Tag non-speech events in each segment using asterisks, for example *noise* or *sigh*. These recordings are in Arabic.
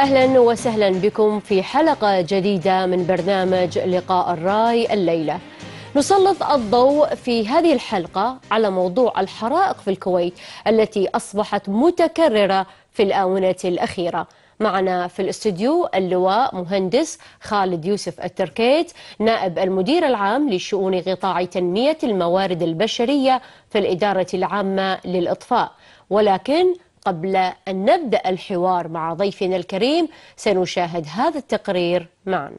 أهلا وسهلا بكم في حلقة جديدة من برنامج لقاء الراي الليلة نسلط الضوء في هذه الحلقة على موضوع الحرائق في الكويت التي أصبحت متكررة في الآونة الأخيرة معنا في الاستوديو اللواء مهندس خالد يوسف التركيت نائب المدير العام لشؤون قطاع تنمية الموارد البشرية في الإدارة العامة للإطفاء ولكن قبل أن نبدأ الحوار مع ضيفنا الكريم سنشاهد هذا التقرير معا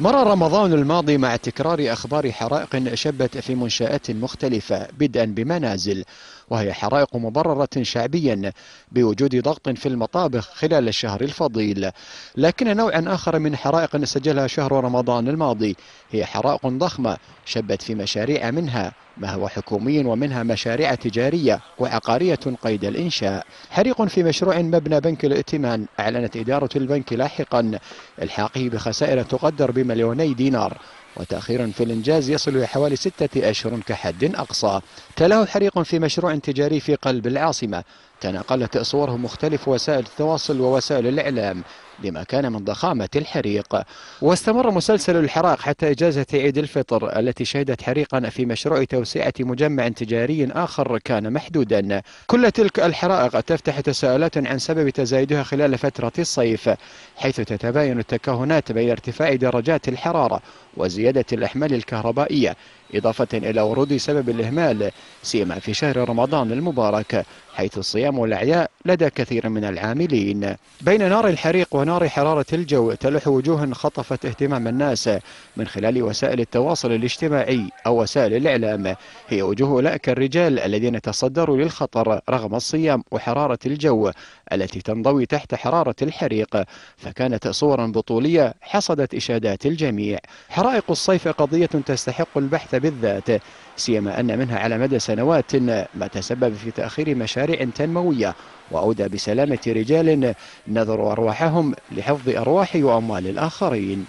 مر رمضان الماضي مع تكرار أخبار حرائق شبت في منشآت مختلفة بدءا بمنازل وهي حرائق مبررة شعبيا بوجود ضغط في المطابخ خلال الشهر الفضيل لكن نوعا آخر من حرائق سجلها شهر رمضان الماضي هي حرائق ضخمة شبت في مشاريع منها ما هو حكومي ومنها مشاريع تجارية وعقارية قيد الإنشاء حريق في مشروع مبنى بنك الائتمان أعلنت إدارة البنك لاحقا إلحاقه بخسائر تقدر بمليوني دينار وتأخير في الإنجاز يصل إلى حوالي ستة أشهر كحد أقصى تلاه حريق في مشروع تجاري في قلب العاصمة تناقلت صوره مختلف وسائل التواصل ووسائل الإعلام لما كان من ضخامة الحريق واستمر مسلسل الحراق حتى إجازة عيد الفطر التي شهدت حريقا في مشروع توسعة مجمع تجاري آخر كان محدودا كل تلك الحرائق تفتح تساؤلات عن سبب تزايدها خلال فترة الصيف حيث تتباين التكهنات بين ارتفاع درجات الحرارة وزيادة الأحمال الكهربائية إضافة إلى ورود سبب الإهمال سيما في شهر رمضان المبارك حيث الصيام والأعياء لدى كثير من العاملين بين نار الحريق ونار حرارة الجو تلح وجوه خطفت اهتمام الناس من خلال وسائل التواصل الاجتماعي أو وسائل الإعلام هي وجوه أولئك الرجال الذين تصدروا للخطر رغم الصيام وحرارة الجو التي تنضوي تحت حرارة الحريق فكانت صورا بطولية حصدت إشادات الجميع حرائق الصيف قضية تستحق البحث بالذات سيما أن منها على مدى سنوات ما تسبب في تأخير مشاريع تنموية وأودى بسلامة رجال نذروا أرواحهم لحفظ أرواح وأموال الآخرين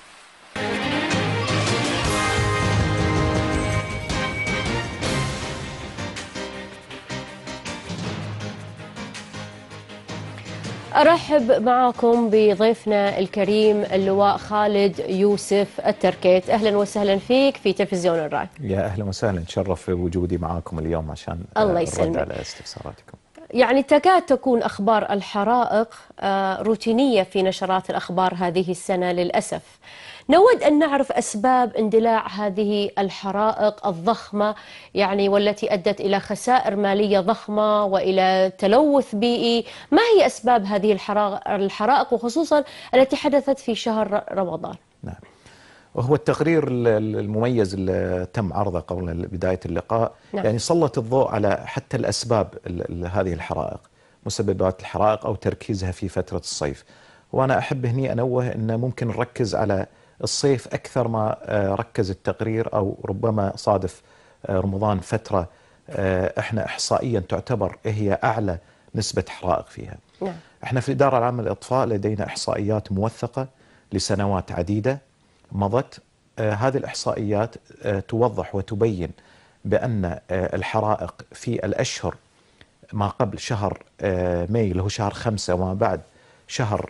أرحب معكم بضيفنا الكريم اللواء خالد يوسف التركيت أهلا وسهلا فيك في تلفزيون الرأي يا أهلا وسهلا تشرف بوجودي معاكم اليوم عشان الله يسلمك على استفساراتكم يعني تكاد تكون أخبار الحرائق آه، روتينية في نشرات الأخبار هذه السنة للأسف نود أن نعرف أسباب اندلاع هذه الحرائق الضخمة يعني والتي أدت إلى خسائر مالية ضخمة وإلى تلوث بيئي ما هي أسباب هذه الحرائق وخصوصا التي حدثت في شهر رمضان نعم وهو التقرير المميز اللي تم عرضه قبل بداية اللقاء نعم. يعني سلط الضوء على حتى الأسباب هذه الحرائق مسببات الحرائق أو تركيزها في فترة الصيف وأنا أحب هني أنوه أنه ممكن نركز على الصيف أكثر ما آه، ركز التقرير أو ربما صادف آه، رمضان فترة آه، احنا إحصائيا تعتبر هي أعلى نسبة حرائق فيها نعم. احنا في الإدارة العامة للإطفاء لدينا إحصائيات موثقة لسنوات عديدة مضت هذه الإحصائيات توضح وتبين بأن الحرائق في الأشهر ما قبل شهر مايو اللي هو شهر خمسة وما بعد شهر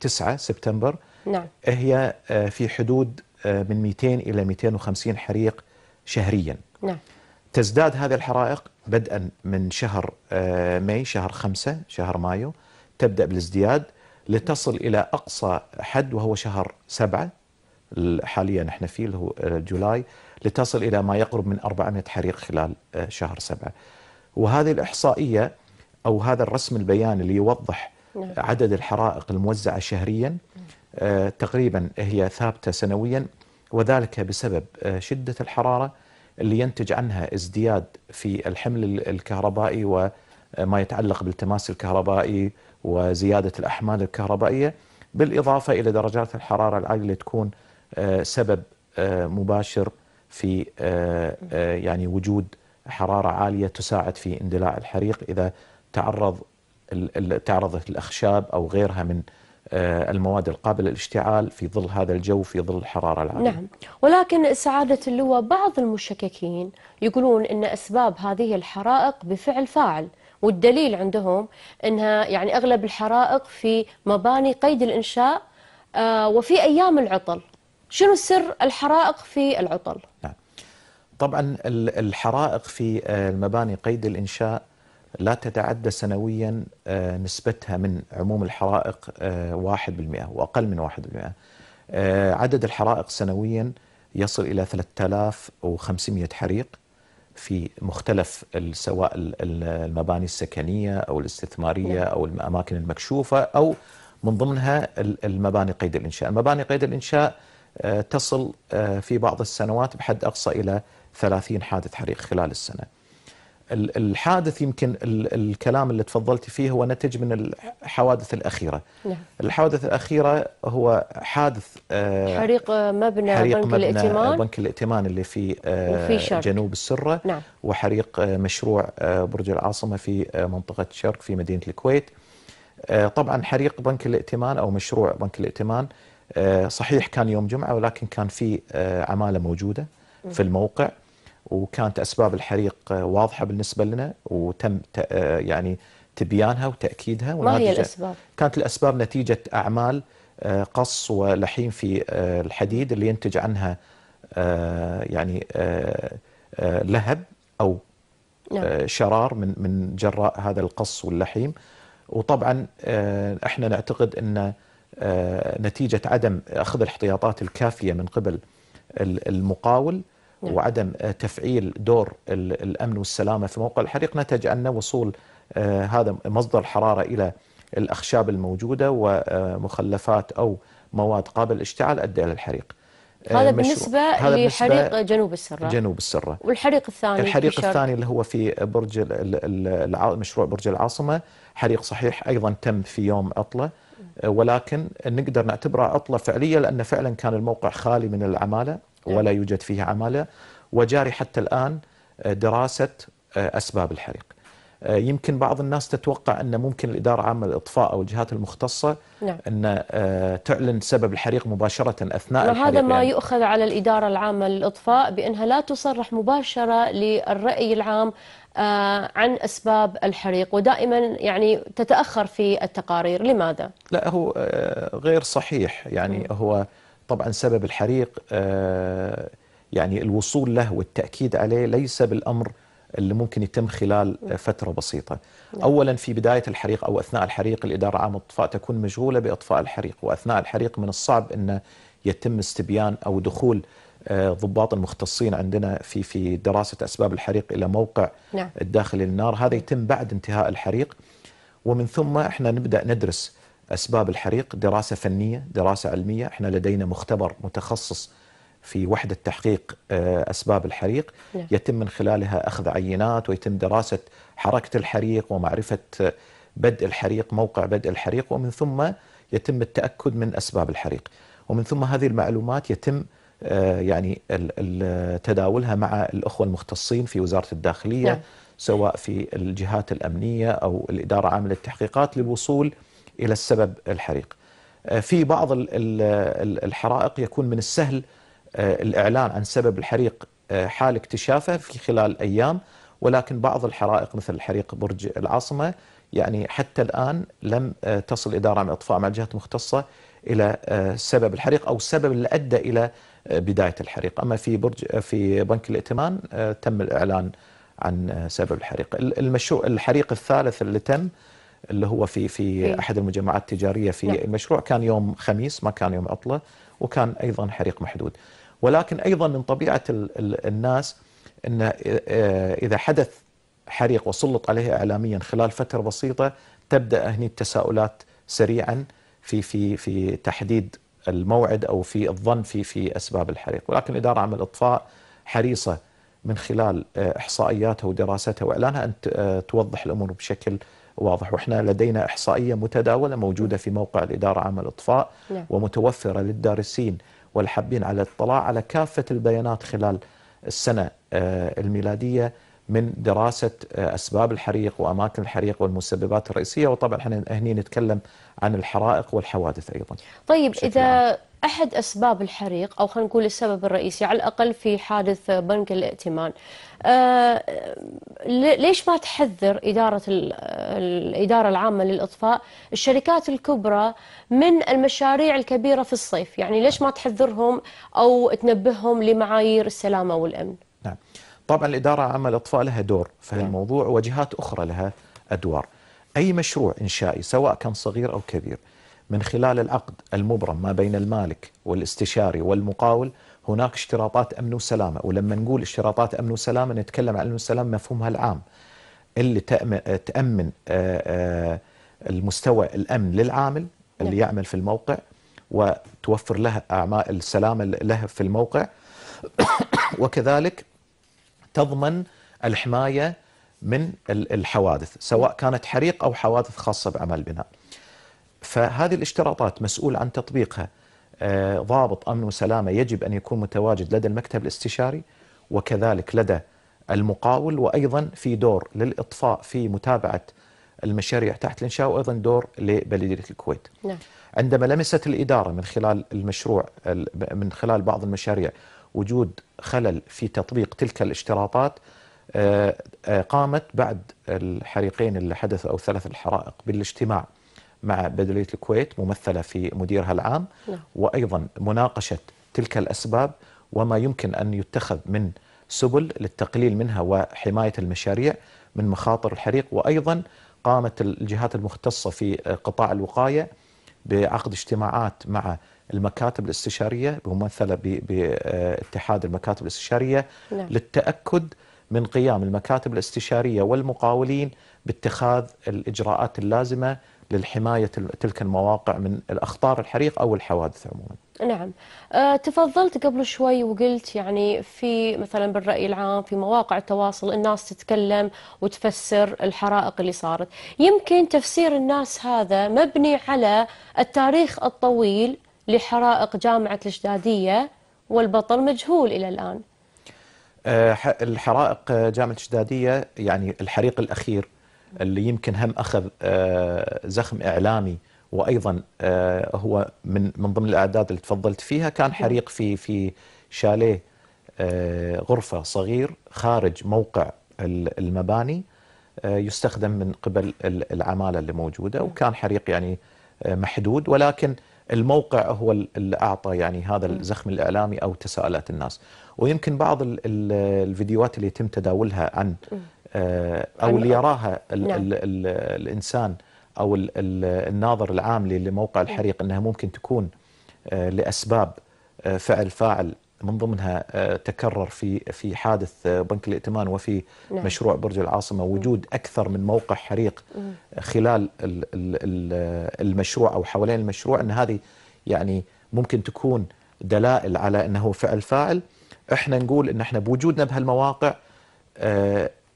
تسعة سبتمبر نعم. هي آه، في حدود آه، من 200 إلى 250 حريق شهريا نعم. تزداد هذه الحرائق بدءا من شهر آه، ماي شهر خمسة شهر مايو تبدأ بالازدياد لتصل إلى أقصى حد وهو شهر سبعة حاليا نحن فيه اللي هو جولاي لتصل إلى ما يقرب من 400 حريق خلال شهر سبعة وهذه الإحصائية أو هذا الرسم البياني اللي يوضح نعم. عدد الحرائق الموزعة شهريا نعم. آه، تقريبا هي ثابتة سنويا وذلك بسبب آه، شدة الحرارة اللي ينتج عنها ازدياد في الحمل الكهربائي وما آه، يتعلق بالتماس الكهربائي وزيادة الأحمال الكهربائية بالإضافة إلى درجات الحرارة العالية اللي تكون سبب مباشر في يعني وجود حرارة عالية تساعد في اندلاع الحريق إذا تعرض تعرضت الأخشاب أو غيرها من آه، المواد القابلة للاشتعال في ظل هذا الجو في ظل الحرارة العالية نعم ولكن سعادة اللواء بعض المشككين يقولون أن أسباب هذه الحرائق بفعل فاعل والدليل عندهم أنها يعني أغلب الحرائق في مباني قيد الإنشاء آه، وفي أيام العطل شنو سر الحرائق في العطل؟ نعم طبعا الحرائق في آه، المباني قيد الإنشاء لا تتعدى سنويا آه، نسبتها من عموم الحرائق 1% آه، واقل من 1% آه، عدد الحرائق سنويا يصل الى 3500 حريق في مختلف سواء المباني السكنيه او الاستثماريه او الاماكن المكشوفه او من ضمنها المباني قيد الانشاء، المباني قيد الانشاء تصل في بعض السنوات بحد اقصى الى 30 حادث حريق خلال السنه. الحادث يمكن الكلام اللي تفضلتي فيه هو نتج من الحوادث الأخيرة نعم. الحوادث الأخيرة هو حادث آه، حريق مبنى حريق بنك مبنى الائتمان بنك الائتمان اللي في آه، جنوب السرة نعم. وحريق آه، مشروع برج العاصمة في منطقة شرق في مدينة الكويت طبعا حريق بنك الائتمان أو مشروع بنك الائتمان صحيح كان يوم جمعة ولكن كان في عمالة موجودة في نعم. الموقع وكانت اسباب الحريق واضحه بالنسبه لنا وتم آه، يعني تبيانها وتاكيدها ما هي الاسباب؟ كانت الاسباب نتيجه اعمال آه، قص ولحيم في آه، الحديد اللي ينتج عنها يعني لهب او نعم. شرار من من جراء هذا القص واللحيم وطبعا احنا نعتقد ان نتيجه عدم اخذ الاحتياطات الكافيه من قبل المقاول نعم. وعدم آه، تفعيل دور الأمن والسلامة في موقع الحريق نتج عنه وصول آه، هذا مصدر الحرارة إلى الأخشاب الموجودة ومخلفات آه، أو مواد قابل للاشتعال أدى إلى الحريق هذا بالنسبة هذا لحريق جنوب السرة جنوب السرة والحريق الثاني الحريق الثاني اللي هو في برج مشروع برج العاصمة حريق صحيح أيضا تم في يوم عطلة ولكن نقدر نعتبره عطلة فعلية لأن فعلا كان الموقع خالي من العمالة ولا نعم. يوجد فيه عماله وجاري حتى الان آه، دراسه آه، اسباب الحريق. آه، يمكن بعض الناس تتوقع ان ممكن الاداره العامه للاطفاء او الجهات المختصه نعم. ان تعلن سبب الحريق مباشره اثناء الحريق هذا ما يعني يؤخذ على الاداره العامه للاطفاء بانها لا تصرح مباشره للراي العام عن اسباب الحريق ودائما يعني تتاخر في التقارير لماذا؟ لا هو غير صحيح يعني م. هو طبعا سبب الحريق آه، يعني الوصول له والتأكيد عليه ليس بالأمر اللي ممكن يتم خلال فترة بسيطة نعم. أولا في بداية الحريق أو أثناء الحريق الإدارة عامة الطفاء تكون مشغولة بإطفاء الحريق وأثناء الحريق من الصعب أن يتم استبيان أو دخول آه، ضباط المختصين عندنا في في دراسة أسباب الحريق إلى موقع نعم. الداخل للنار هذا يتم بعد انتهاء الحريق ومن ثم احنا نبدأ ندرس أسباب الحريق دراسة فنية دراسة علمية احنا لدينا مختبر متخصص في وحدة تحقيق آه، أسباب الحريق نعم. يتم من خلالها أخذ عينات ويتم دراسة حركة الحريق ومعرفة بدء الحريق موقع بدء الحريق ومن ثم يتم التأكد من أسباب الحريق ومن ثم هذه المعلومات يتم آه، يعني تداولها مع الأخوة المختصين في وزارة الداخلية نعم. سواء في الجهات الأمنية أو الإدارة العامة للتحقيقات للوصول إلى السبب الحريق آه، في بعض الحرائق يكون من السهل آه، الإعلان عن سبب الحريق آه، حال اكتشافه في خلال أيام ولكن بعض الحرائق مثل حريق برج العاصمة يعني حتى الآن لم تصل إدارة عن الإطفاء مع الجهات المختصة إلى سبب الحريق أو السبب اللي أدى إلى بداية الحريق أما في برج في بنك الائتمان تم الإعلان عن سبب الحريق المشروع الحريق الثالث اللي تم اللي هو في في إيه. احد المجمعات التجاريه في نعم. المشروع كان يوم خميس ما كان يوم عطله وكان ايضا حريق محدود ولكن ايضا من طبيعه الـ الـ الناس ان آه، اذا حدث حريق وسلط عليه اعلاميا خلال فتره بسيطه تبدا هني التساؤلات سريعا في في في تحديد الموعد او في الظن في في اسباب الحريق ولكن الاداره عمل اطفاء حريصه من خلال آه، احصائياتها ودراستها واعلانها ان آه، توضح الامور بشكل واضح واحنا لدينا احصائيه متداوله موجوده في موقع الاداره عام الاطفاء نعم. ومتوفره للدارسين والحابين على الاطلاع على كافه البيانات خلال السنه آه، الميلاديه من دراسه آه، اسباب الحريق واماكن الحريق والمسببات الرئيسيه وطبعا احنا هني نتكلم عن الحرائق والحوادث ايضا. طيب اذا عام. أحد أسباب الحريق أو خلينا نقول السبب الرئيسي على الأقل في حادث بنك الائتمان آه ليش ما تحذر إدارة الإدارة العامة للإطفاء الشركات الكبرى من المشاريع الكبيرة في الصيف يعني ليش ما تحذرهم أو تنبههم لمعايير السلامة والأمن نعم طبعا الإدارة العامة للإطفاء لها دور في نعم. الموضوع وجهات أخرى لها أدوار أي مشروع إنشائي سواء كان صغير أو كبير من خلال العقد المبرم ما بين المالك والاستشاري والمقاول هناك اشتراطات امن وسلامه ولما نقول اشتراطات امن وسلامه نتكلم عن امن وسلامه مفهومها العام اللي تامن آه، آه، المستوى الامن للعامل اللي نعم. يعمل في الموقع وتوفر له اعمال السلامه له في الموقع *coughs* وكذلك تضمن الحمايه من الحوادث سواء كانت حريق او حوادث خاصه بعمل البناء. فهذه الاشتراطات مسؤول عن تطبيقها آه، ضابط أمن وسلامة يجب أن يكون متواجد لدى المكتب الاستشاري وكذلك لدى المقاول وأيضا في دور للإطفاء في متابعة المشاريع تحت الإنشاء وأيضا دور لبلدية الكويت نعم. عندما لمست الإدارة من خلال المشروع من خلال بعض المشاريع وجود خلل في تطبيق تلك الاشتراطات آه، آه، قامت بعد الحريقين اللي حدثوا أو ثلاث الحرائق بالاجتماع مع بدلية الكويت ممثلة في مديرها العام نعم. وأيضا مناقشة تلك الأسباب وما يمكن أن يتخذ من سبل للتقليل منها وحماية المشاريع من مخاطر الحريق وأيضا قامت الجهات المختصة في قطاع الوقاية بعقد اجتماعات مع المكاتب الاستشارية ممثلة باتحاد المكاتب الاستشارية نعم. للتأكد من قيام المكاتب الاستشارية والمقاولين باتخاذ الإجراءات اللازمة للحماية تلك المواقع من الأخطار الحريق أو الحوادث عموما نعم آه، تفضلت قبل شوي وقلت يعني في مثلا بالرأي العام في مواقع التواصل الناس تتكلم وتفسر الحرائق اللي صارت يمكن تفسير الناس هذا مبني على التاريخ الطويل لحرائق جامعة الشدادية والبطل مجهول إلى الآن آه، الحرائق جامعة الشدادية يعني الحريق الأخير اللي يمكن هم اخذ آه، زخم اعلامي وايضا آه، هو من من ضمن الاعداد اللي تفضلت فيها كان نعم. حريق في في شاليه آه، غرفه صغير خارج موقع المباني يستخدم من قبل العماله اللي موجوده نعم. وكان حريق يعني محدود ولكن الموقع هو اللي اعطى يعني هذا نعم. الزخم الاعلامي او تساؤلات الناس ويمكن بعض الفيديوهات اللي يتم تداولها عن او اللي يراها الـ نعم. الـ الانسان او الـ الـ الناظر العام لموقع نعم. الحريق انها ممكن تكون آه، لاسباب آه، فعل فاعل من ضمنها آه، تكرر في في حادث بنك الائتمان وفي نعم. مشروع برج العاصمه وجود اكثر من موقع حريق خلال المشروع او حوالين المشروع ان هذه يعني ممكن تكون دلائل على انه فعل فاعل احنا نقول ان احنا بوجودنا بهالمواقع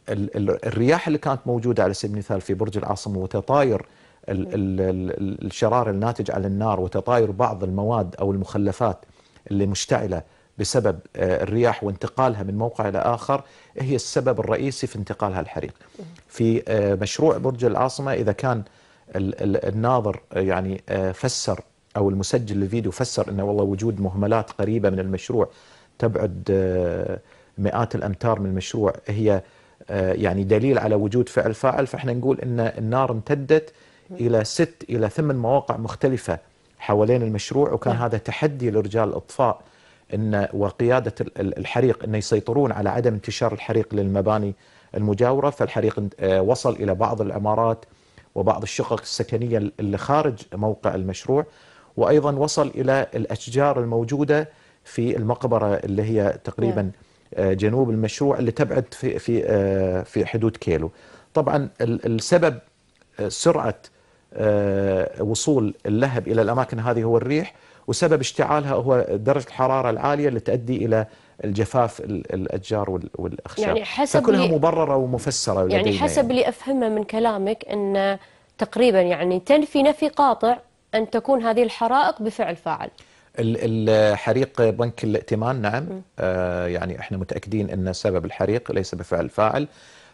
الرياح اللي كانت موجودة على سبيل المثال في برج العاصمة وتطاير الشرار الناتج عن النار وتطاير بعض المواد أو المخلفات اللي مشتعلة بسبب آه، الرياح وانتقالها من موقع إلى آخر هي السبب الرئيسي في انتقال هالحريق. في آه، مشروع برج العاصمة إذا كان الناظر آه، يعني فسر أو المسجل الفيديو فسر أنه والله وجود مهملات قريبة من المشروع تبعد مئات الأمتار من المشروع هي آه، يعني دليل على وجود فعل فاعل فاحنا نقول ان النار امتدت الى ست الى ثمان مواقع مختلفه حوالين المشروع وكان نعم. هذا تحدي لرجال الاطفاء ان وقياده الحريق ان يسيطرون على عدم انتشار الحريق للمباني المجاوره فالحريق آه، وصل الى بعض العمارات وبعض الشقق السكنيه اللي خارج موقع المشروع وايضا وصل الى الاشجار الموجوده في المقبره اللي هي تقريبا نعم. آه، جنوب المشروع اللي تبعد في في آه، في حدود كيلو طبعا السبب آه، سرعه وصول اللهب الى الاماكن هذه هو الريح وسبب اشتعالها هو درجه الحراره العاليه اللي تؤدي الى الجفاف الاشجار والاخشاب يعني حسب فكلها مبرره ومفسره يعني حسب يعني. اللي افهمه من كلامك ان تقريبا يعني تنفي نفي قاطع ان تكون هذه الحرائق بفعل فاعل الحريق بنك الائتمان نعم آه يعني احنا متاكدين ان سبب الحريق ليس بفعل الفاعل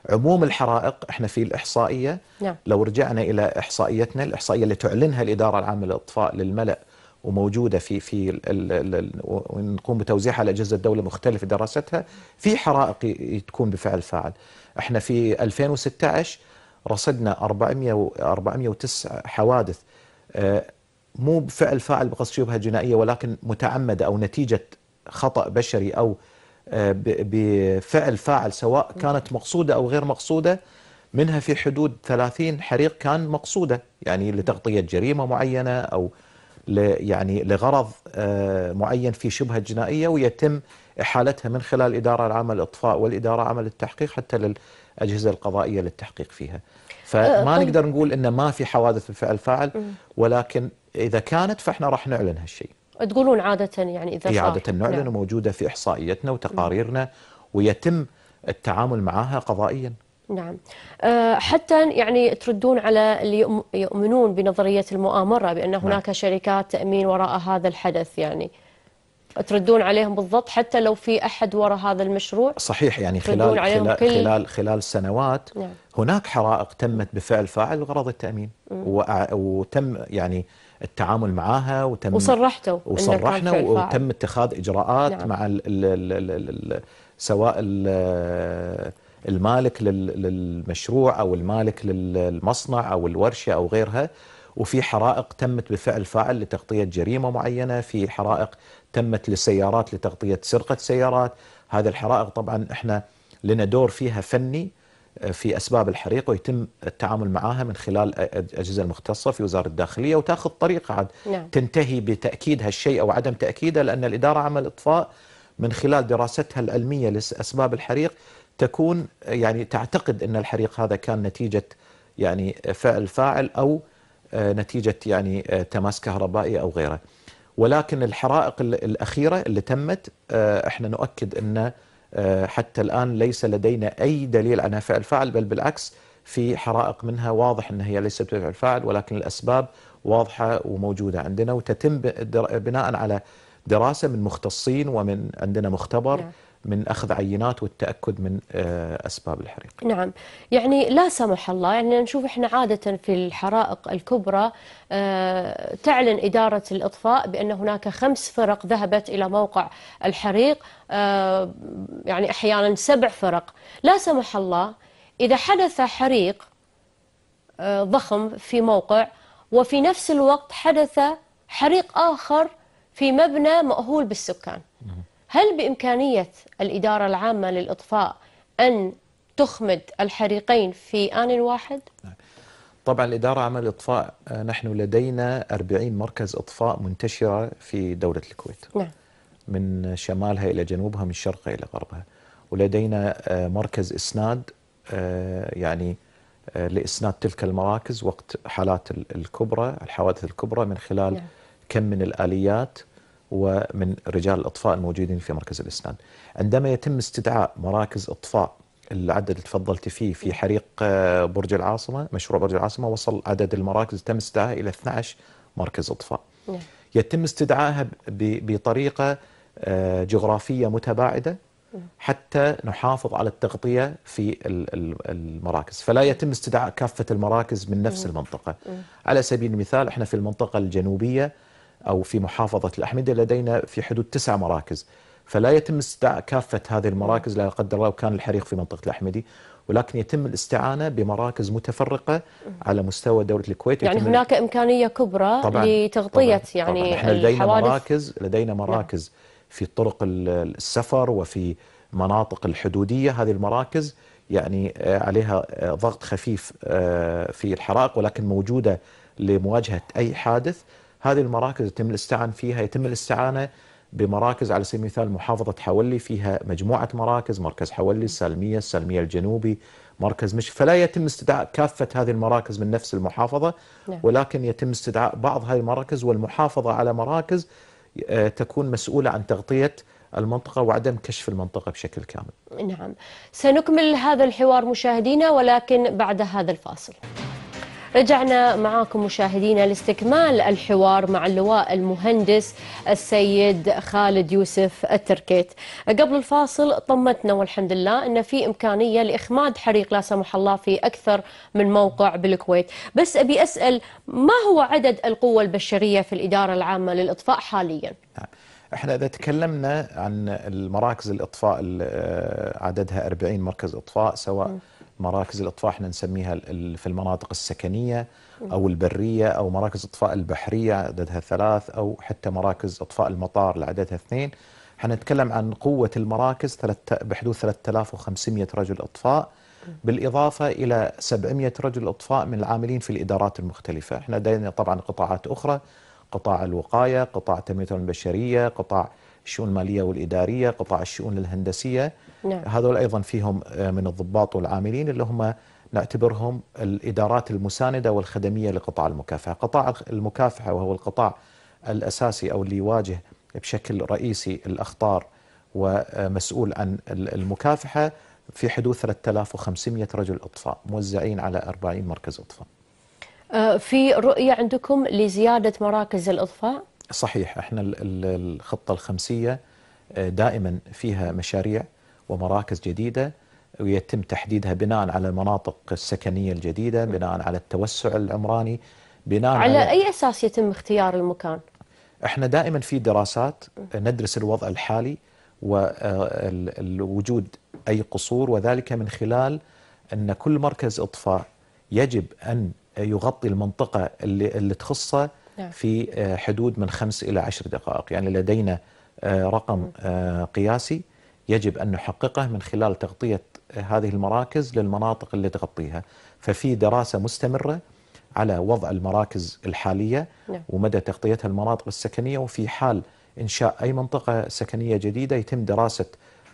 عموم الحرائق احنا في الاحصائيه نعم. لو رجعنا الى احصائيتنا الاحصائيه اللي تعلنها الاداره العامه للاطفاء للملا وموجوده في في ونقوم بتوزيعها على اجهزه الدوله مختلفه دراستها في حرائق تكون بفعل فاعل احنا في 2016 رصدنا 400 409 حوادث آه، مو بفعل فاعل بقصد شبهه جنائيه ولكن متعمده او نتيجه خطا بشري او آه، بفعل فاعل سواء كانت مقصوده او غير مقصوده منها في حدود 30 حريق كان مقصوده يعني لتغطيه جريمه معينه او يعني لغرض آه، معين في شبهه جنائيه ويتم احالتها من خلال الاداره العامه للاطفاء والاداره العامه للتحقيق حتى للاجهزه القضائيه للتحقيق فيها. آه، فما طيب. نقدر نقول انه ما في حوادث بفعل فاعل ولكن إذا كانت فإحنا راح نعلن هالشيء تقولون عادة يعني إذا عادة نعلن نعم. وموجودة في إحصائيتنا وتقاريرنا ويتم التعامل معها قضائيا نعم أه حتى يعني تردون على اللي يؤمنون بنظرية المؤامرة بأن نعم. هناك نعم. شركات تأمين وراء هذا الحدث يعني تردون عليهم بالضبط حتى لو في أحد وراء هذا المشروع صحيح يعني خلال خلال, كل... خلال خلال سنوات نعم. هناك حرائق تمت بفعل فاعل غرض التأمين وتم يعني التعامل معها وتم وصرحتوا وصرحنا وتم اتخاذ اجراءات نعم. مع الـ الـ الـ الـ الـ سواء المالك للمشروع او المالك للمصنع او الورشه او غيرها وفي حرائق تمت بفعل فاعل لتغطيه جريمه معينه، في حرائق تمت لسيارات لتغطيه سرقه سيارات، هذه الحرائق طبعا احنا لنا دور فيها فني في اسباب الحريق ويتم التعامل معها من خلال الاجهزه المختصه في وزاره الداخليه وتاخذ طريقه عاد نعم. تنتهي بتاكيد هالشيء او عدم تاكيده لان الاداره عمل اطفاء من خلال دراستها العلميه لاسباب الحريق تكون يعني تعتقد ان الحريق هذا كان نتيجه يعني فعل فاعل او آه، نتيجه يعني آه، تماس كهربائي او غيره. ولكن الحرائق الاخيره اللي تمت آه، احنا نؤكد ان آه، حتى الآن ليس لدينا أي دليل عنها فعل فاعل بل بالعكس في حرائق منها واضح أنها هي ليست بفعل فاعل ولكن الأسباب واضحة وموجودة عندنا وتتم بناء على دراسة من مختصين ومن عندنا مختبر نعم. من أخذ عينات والتأكد من آه، أسباب الحريق نعم يعني لا سمح الله يعني نشوف إحنا عادة في الحرائق الكبرى آه، تعلن إدارة الإطفاء بأن هناك خمس فرق ذهبت إلى موقع الحريق آه، يعني أحيانا سبع فرق لا سمح الله إذا حدث حريق ضخم في موقع وفي نفس الوقت حدث حريق آخر في مبنى مأهول بالسكان هل بإمكانية الإدارة العامة للإطفاء أن تخمد الحريقين في آن واحد؟ نعم. طبعا الإدارة العامة للإطفاء آه، نحن لدينا 40 مركز إطفاء منتشرة في دولة الكويت نعم. من شمالها إلى جنوبها من شرقها إلى غربها ولدينا آه، مركز إسناد آه، يعني لإسناد تلك المراكز وقت حالات الكبرى الحوادث الكبرى من خلال نعم. كم من الآليات ومن رجال الإطفاء الموجودين في مركز الإسنان عندما يتم استدعاء مراكز إطفاء العدد اللي تفضلت فيه في حريق آه، برج العاصمة مشروع برج العاصمة وصل عدد المراكز تم استدعائها إلى 12 مركز إطفاء نعم. يتم استدعائها بطريقة آه، جغرافية متباعدة حتى نحافظ على التغطية في المراكز فلا يتم استدعاء كافة المراكز من نفس نعم. المنطقة نعم. على سبيل المثال احنا في المنطقة الجنوبية أو في محافظة الأحمدية لدينا في حدود تسع مراكز فلا يتم استدعاء كافة هذه المراكز لا قدر الله كان الحريق في منطقة الأحمدي ولكن يتم الاستعانة بمراكز متفرقة على مستوى دولة الكويت يعني هناك إمكانية كبرى طبعاً لتغطية طبعاً يعني طبعاً احنا لدينا مراكز لدينا نعم. مراكز نعم. في طرق السفر وفي مناطق الحدودية هذه المراكز يعني آه، عليها آه، ضغط خفيف آه، في الحرائق ولكن موجودة لمواجهة أي حادث هذه المراكز يتم الاستعان فيها يتم الاستعانة بمراكز على سبيل المثال محافظة حولي فيها مجموعة مراكز مركز حولي السالمية السالمية الجنوبي مركز مش فلا يتم استدعاء كافة هذه المراكز من نفس المحافظة نعم. ولكن يتم استدعاء بعض هذه المراكز والمحافظة على مراكز آه، تكون مسؤولة عن تغطية المنطقة وعدم كشف المنطقة بشكل كامل نعم سنكمل هذا الحوار مشاهدينا ولكن بعد هذا الفاصل رجعنا معاكم مشاهدينا لاستكمال الحوار مع اللواء المهندس السيد خالد يوسف التركيت قبل الفاصل طمتنا والحمد لله أن في إمكانية لإخماد حريق لا سمح الله في أكثر من موقع بالكويت بس أبي أسأل ما هو عدد القوة البشرية في الإدارة العامة للإطفاء حاليا؟ نعم. احنا اذا تكلمنا عن المراكز الاطفاء آه، عددها 40 مركز اطفاء سواء م. مراكز الاطفاء احنا نسميها في المناطق السكنيه او البريه او مراكز اطفاء البحريه عددها ثلاث او حتى مراكز اطفاء المطار لعددها اثنين حنتكلم عن قوه المراكز بحدود 3500 رجل اطفاء بالإضافة إلى 700 رجل أطفاء من العاملين في الإدارات المختلفة إحنا لدينا طبعا قطاعات أخرى قطاع الوقاية قطاع التنمية البشرية قطاع الشؤون المالية والإدارية قطاع الشؤون الهندسية نعم. هذول أيضا فيهم آه، من الضباط والعاملين اللي هم نعتبرهم الإدارات المساندة والخدمية لقطاع المكافحة قطاع المكافحة وهو القطاع الأساسي أو اللي يواجه بشكل رئيسي الأخطار ومسؤول عن المكافحة في حدود 3500 رجل إطفاء موزعين على 40 مركز إطفاء آه، في رؤية عندكم لزيادة مراكز الإطفاء؟ صحيح احنا الخطة الخمسية آه، دائما فيها مشاريع ومراكز جديدة ويتم تحديدها بناء على المناطق السكنية الجديدة بناء على التوسع العمراني بناء على, على أي أساس يتم اختيار المكان؟ احنا دائما في دراسات ندرس الوضع الحالي ووجود آه، أي قصور وذلك من خلال أن كل مركز إطفاء يجب أن يغطي المنطقة اللي, اللي تخصه نعم. في آه، حدود من خمس إلى عشر دقائق يعني لدينا آه، رقم قياسي يجب أن نحققه من خلال تغطية هذه المراكز للمناطق اللي تغطيها ففي دراسة مستمرة على وضع المراكز الحالية نعم. ومدى تغطيتها المناطق السكنية وفي حال إنشاء أي منطقة سكنية جديدة يتم دراسة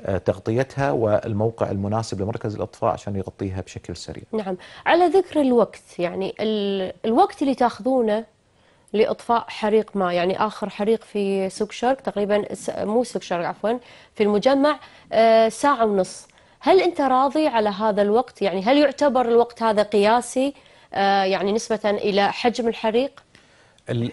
آه، تغطيتها والموقع المناسب لمركز الإطفاء عشان يغطيها بشكل سريع نعم على ذكر الوقت يعني الوقت اللي تاخذونه لإطفاء حريق ما يعني آخر حريق في سوق شرق تقريبا مو سوق شرق عفوا في المجمع آه، ساعة ونص هل أنت راضي على هذا الوقت يعني هل يعتبر الوقت هذا قياسي آه، يعني نسبة إلى حجم الحريق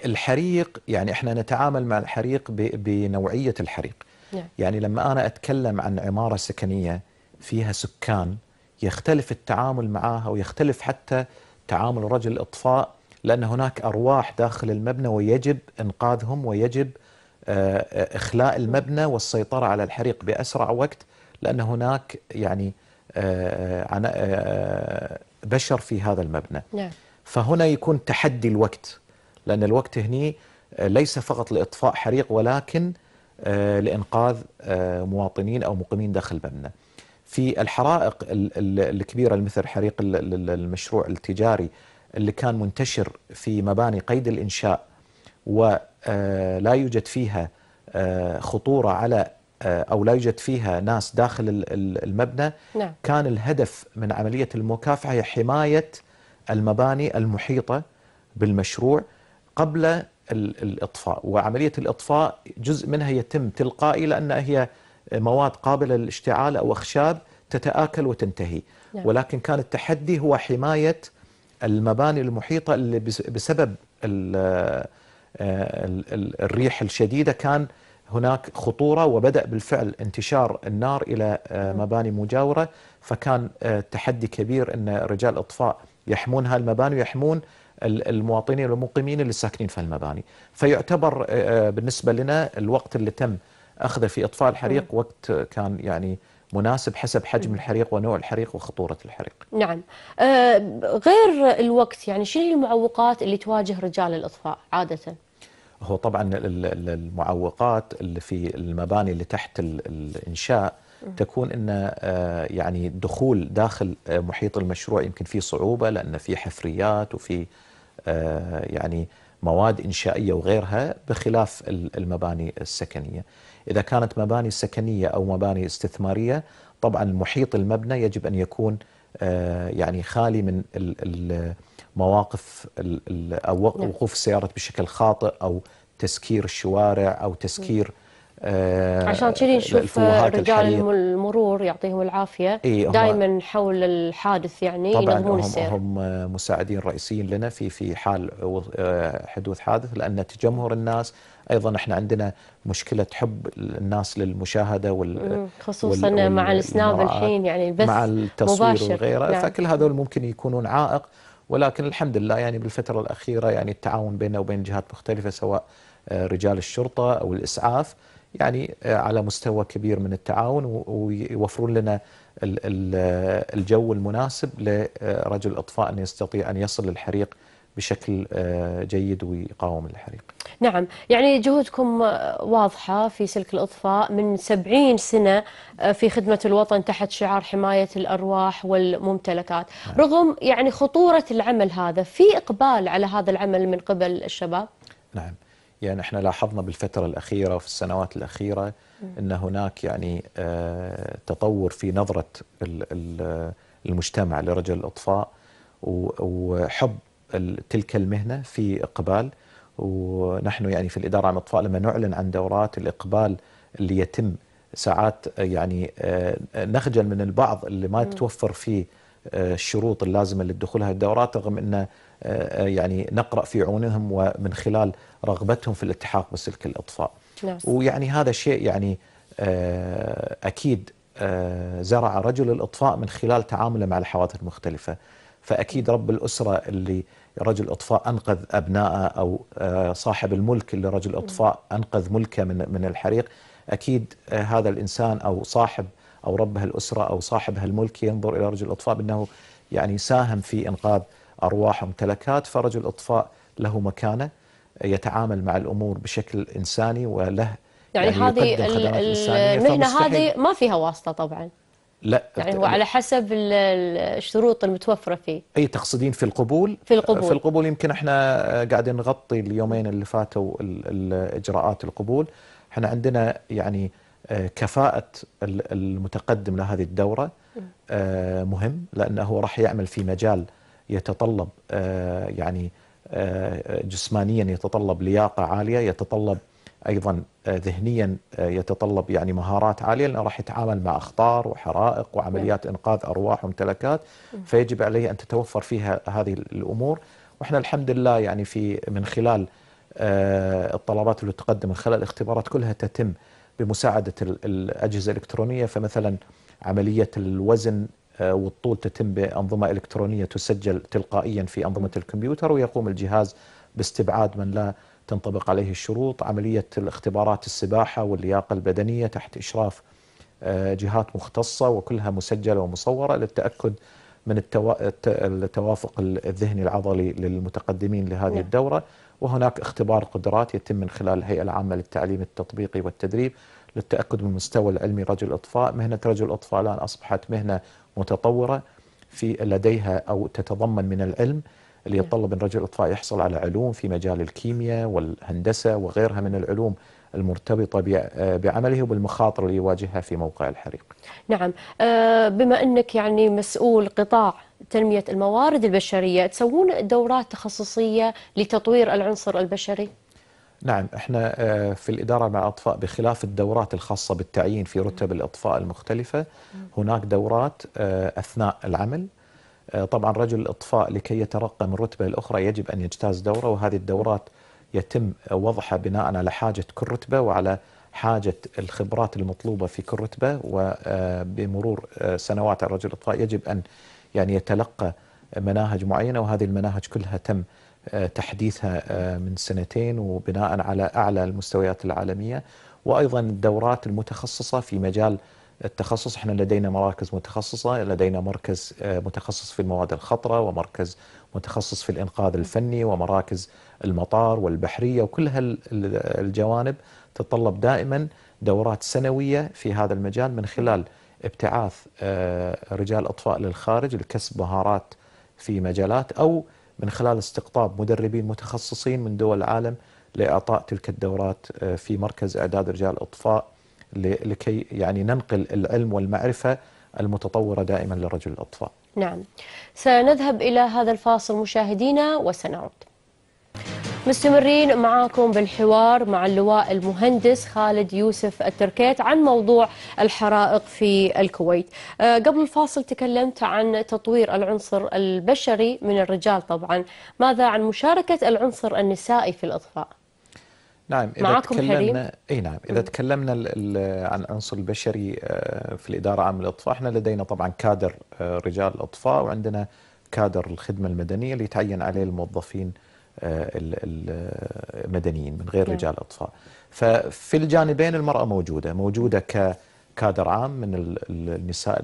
الحريق يعني احنا نتعامل مع الحريق بنوعية الحريق نعم. يعني لما أنا أتكلم عن عمارة سكنية فيها سكان يختلف التعامل معها ويختلف حتى تعامل رجل الإطفاء لأن هناك أرواح داخل المبنى ويجب إنقاذهم ويجب آه، آه، إخلاء المبنى والسيطرة على الحريق بأسرع وقت لأن هناك يعني آه، بشر في هذا المبنى نعم. فهنا يكون تحدي الوقت لأن الوقت هني ليس فقط لإطفاء حريق ولكن لإنقاذ مواطنين أو مقيمين داخل المبنى في الحرائق الكبيرة مثل حريق المشروع التجاري اللي كان منتشر في مباني قيد الإنشاء ولا آه، يوجد فيها آه، خطورة على آه، أو لا يوجد فيها ناس داخل المبنى نعم. كان الهدف من عملية المكافحة هي حماية المباني المحيطة بالمشروع قبل الإطفاء وعملية الإطفاء جزء منها يتم تلقائي لأن هي مواد قابلة للاشتعال أو أخشاب تتآكل وتنتهي نعم. ولكن كان التحدي هو حماية المباني المحيطة اللي بسبب الريح الشديدة كان هناك خطورة وبدأ بالفعل انتشار النار إلى آه، مباني مجاورة فكان آه، تحدي كبير أن رجال الإطفاء يحمون هالمباني ويحمون المواطنين والمقيمين اللي ساكنين في المباني فيعتبر آه، بالنسبة لنا الوقت اللي تم أخذه في إطفاء الحريق وقت كان يعني مناسب حسب حجم الحريق ونوع الحريق وخطورة الحريق نعم آه غير الوقت يعني شنو المعوقات اللي تواجه رجال الإطفاء عادةً؟ هو طبعا المعوقات اللي في المباني اللي تحت الانشاء تكون ان آه، يعني دخول داخل آه، محيط المشروع يمكن فيه صعوبه لان في حفريات وفي آه، يعني مواد إنشائية وغيرها بخلاف المباني السكنية إذا كانت مباني سكنية أو مباني استثمارية طبعا محيط المبنى يجب أن يكون آه، يعني خالي من المواقف أو نعم. وقوف السيارات بشكل خاطئ أو تسكير الشوارع أو تسكير م. نعم. آه، عشان كذي نشوف رجال المرور يعطيهم العافيه إيه دائما حول الحادث يعني طبعا ينظمون هم طبعا هم مساعدين رئيسيين لنا في في حال آه، حدوث حادث لان تجمهر الناس ايضا احنا عندنا مشكله حب الناس للمشاهده وال خصوصا وال مع السناب الحين يعني بس مع التصوير مباشر وغيره نعم. فكل هذول ممكن يكونون عائق ولكن الحمد لله يعني بالفتره الاخيره يعني التعاون بيننا وبين جهات مختلفه سواء آه، رجال الشرطه او الاسعاف يعني آه, على مستوى كبير من التعاون ويوفرون لنا آه, الجو المناسب لرجل آه, الاطفاء ان يستطيع ان يصل للحريق بشكل جيد ويقاوم الحريق. نعم، يعني جهودكم واضحه في سلك الاطفاء من 70 سنه في خدمه الوطن تحت شعار حمايه الارواح والممتلكات، نعم. رغم يعني خطوره العمل هذا، في اقبال على هذا العمل من قبل الشباب؟ نعم. يعني احنا لاحظنا بالفترة الأخيرة وفي السنوات الأخيرة أن هناك يعني آه، تطور في نظرة المجتمع لرجل الإطفاء وحب تلك المهنة في إقبال ونحن يعني في الإدارة عن الإطفاء لما نعلن عن دورات الإقبال اللي يتم ساعات يعني آه، نخجل من البعض اللي ما تتوفر فيه آه، الشروط اللازمه للدخول هذه الدورات رغم ان آه، آه، يعني نقرا في عيونهم ومن خلال رغبتهم في الالتحاق بسلك الاطفاء. نعم. ويعني هذا شيء يعني اكيد زرع رجل الاطفاء من خلال تعامله مع الحوادث المختلفه. فاكيد نعم. رب الاسره اللي رجل اطفاء انقذ ابنائه او صاحب الملك اللي رجل نعم. اطفاء انقذ ملكه من من الحريق اكيد هذا الانسان او صاحب أو رب هالأسرة أو صاحب هالملك ينظر إلى رجل الإطفاء بأنه يعني ساهم في إنقاذ أرواح ممتلكات فرجل الإطفاء له مكانة يتعامل مع الأمور بشكل إنساني وله يعني, يعني هذه المهنة هذه ما فيها واسطة طبعا لا يعني هو على حسب الشروط المتوفرة فيه أي تقصدين في القبول في القبول في القبول يمكن احنا قاعدين نغطي اليومين اللي فاتوا إجراءات القبول احنا عندنا يعني آه، كفاءة المتقدم لهذه الدورة آه، مهم لأنه راح يعمل في مجال يتطلب آه، يعني جسمانيا يتطلب لياقة عالية يتطلب أيضا ذهنيا يتطلب يعني مهارات عالية لأنه راح يتعامل مع أخطار وحرائق وعمليات نعم. إنقاذ أرواح وممتلكات نعم. فيجب عليه أن تتوفر فيها هذه الأمور وإحنا الحمد لله يعني في من خلال الطلبات اللي تقدم من خلال الاختبارات كلها تتم بمساعدة الأجهزة الإلكترونية فمثلا عملية الوزن آه، والطول تتم بأنظمة إلكترونية تسجل تلقائيا في أنظمة الكمبيوتر ويقوم الجهاز باستبعاد من لا تنطبق عليه الشروط عملية الاختبارات السباحة واللياقة البدنية تحت إشراف آه، جهات مختصة وكلها مسجلة ومصورة للتأكد من التوافق الذهني العضلي للمتقدمين لهذه نعم. الدورة وهناك اختبار قدرات يتم من خلال الهيئة العامة للتعليم التطبيقي والتدريب للتأكد من مستوى العلمي رجل الإطفاء مهنة رجل الإطفاء الآن أصبحت مهنة متطورة في لديها أو تتضمن من العلم اللي يتطلب من رجل الإطفاء يحصل على علوم في مجال الكيمياء والهندسة وغيرها من العلوم المرتبطة بعمله والمخاطر اللي يواجهها في موقع الحريق نعم آه، بما أنك يعني مسؤول قطاع تنمية الموارد البشرية تسوون دورات تخصصية لتطوير العنصر البشري؟ نعم احنا آه، في الإدارة مع الأطفاء بخلاف الدورات الخاصة بالتعيين في رتب الأطفاء المختلفة هناك دورات آه، أثناء العمل آه، طبعا رجل الإطفاء لكي يترقى من رتبة الأخرى يجب أن يجتاز دورة وهذه الدورات يتم وضعها بناء على حاجة كل رتبة وعلى حاجة الخبرات المطلوبة في كل رتبة وبمرور سنوات الرجل الإطفاء يجب أن يعني يتلقى مناهج معينة وهذه المناهج كلها تم آه، تحديثها آه، من سنتين وبناء على أعلى المستويات العالمية وأيضا الدورات المتخصصة في مجال التخصص احنا لدينا مراكز متخصصة لدينا مركز آه، متخصص في المواد الخطرة ومركز متخصص في الإنقاذ الفني ومراكز المطار والبحرية وكل هالجوانب تتطلب دائما دورات سنوية في هذا المجال من خلال ابتعاث آه، رجال اطفاء للخارج لكسب مهارات في مجالات او من خلال استقطاب مدربين متخصصين من دول العالم لاعطاء تلك الدورات آه، في مركز اعداد رجال اطفاء لكي يعني ننقل العلم والمعرفه المتطوره دائما لرجل الاطفاء. نعم. سنذهب الى هذا الفاصل مشاهدينا وسنعود. مستمرين معاكم بالحوار مع اللواء المهندس خالد يوسف التركيت عن موضوع الحرائق في الكويت آه، قبل الفاصل تكلمت عن تطوير العنصر البشري من الرجال طبعا ماذا عن مشاركة العنصر النسائي في الإطفاء؟ نعم إذا تكلمنا اي نعم إذا تكلمنا عن العنصر البشري آه، في الإدارة عام الإطفاء احنا لدينا طبعا كادر آه، رجال الإطفاء وعندنا كادر الخدمة المدنية اللي يتعين عليه الموظفين آه، المدنيين من غير نعم. رجال اطفاء ففي الجانبين المراه موجوده موجوده ككادر عام من النساء